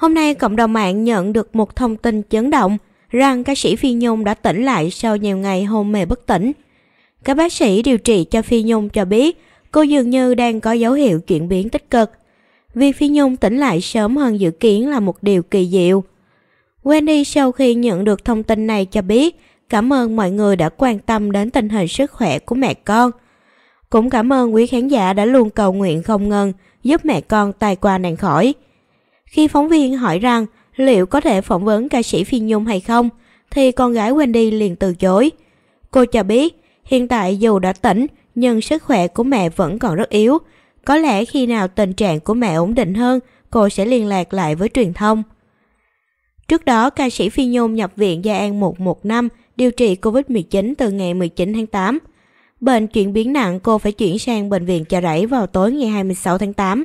Hôm nay cộng đồng mạng nhận được một thông tin chấn động rằng ca sĩ Phi Nhung đã tỉnh lại sau nhiều ngày hôn mê bất tỉnh. Các bác sĩ điều trị cho Phi Nhung cho biết cô dường như đang có dấu hiệu chuyển biến tích cực. Việc Phi Nhung tỉnh lại sớm hơn dự kiến là một điều kỳ diệu. Wendy sau khi nhận được thông tin này cho biết cảm ơn mọi người đã quan tâm đến tình hình sức khỏe của mẹ con. Cũng cảm ơn quý khán giả đã luôn cầu nguyện không ngừng giúp mẹ con tài qua nạn khỏi. Khi phóng viên hỏi rằng liệu có thể phỏng vấn ca sĩ Phi Nhung hay không, thì con gái Wendy liền từ chối. Cô cho biết, hiện tại dù đã tỉnh, nhưng sức khỏe của mẹ vẫn còn rất yếu. Có lẽ khi nào tình trạng của mẹ ổn định hơn, cô sẽ liên lạc lại với truyền thông. Trước đó, ca sĩ Phi Nhung nhập viện Gia An năm điều trị COVID-19 từ ngày 19 tháng 8. Bệnh chuyển biến nặng cô phải chuyển sang bệnh viện chợ rẫy vào tối ngày 26 tháng 8.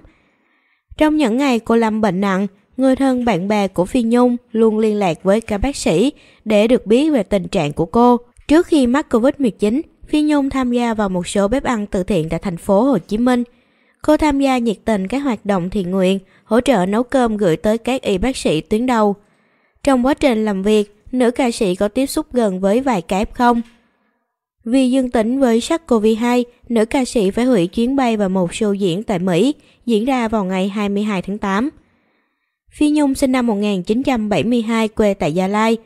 Trong những ngày cô Lâm bệnh nặng, người thân bạn bè của Phi Nhung luôn liên lạc với các bác sĩ để được biết về tình trạng của cô. Trước khi mắc Covid-19, Phi Nhung tham gia vào một số bếp ăn từ thiện tại thành phố Hồ Chí Minh. Cô tham gia nhiệt tình các hoạt động thiện nguyện, hỗ trợ nấu cơm gửi tới các y bác sĩ tuyến đầu. Trong quá trình làm việc, nữ ca sĩ có tiếp xúc gần với vài cái F0 vì dương tính với SARS-CoV-2, nữ ca sĩ phải hủy chuyến bay và một show diễn tại Mỹ, diễn ra vào ngày 22 tháng 8. Phi Nhung sinh năm 1972 quê tại Gia Lai.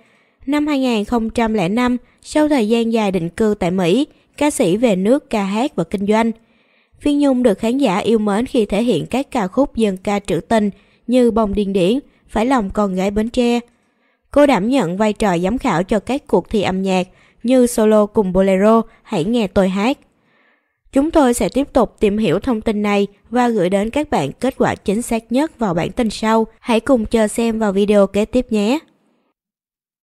Năm 2005, sau thời gian dài định cư tại Mỹ, ca sĩ về nước ca hát và kinh doanh. Phi Nhung được khán giả yêu mến khi thể hiện các ca khúc dân ca trữ tình như Bông Điên Điển, Phải lòng con gái Bến Tre. Cô đảm nhận vai trò giám khảo cho các cuộc thi âm nhạc như solo cùng bolero, hãy nghe tôi hát. Chúng tôi sẽ tiếp tục tìm hiểu thông tin này và gửi đến các bạn kết quả chính xác nhất vào bản tin sau. Hãy cùng chờ xem vào video kế tiếp nhé.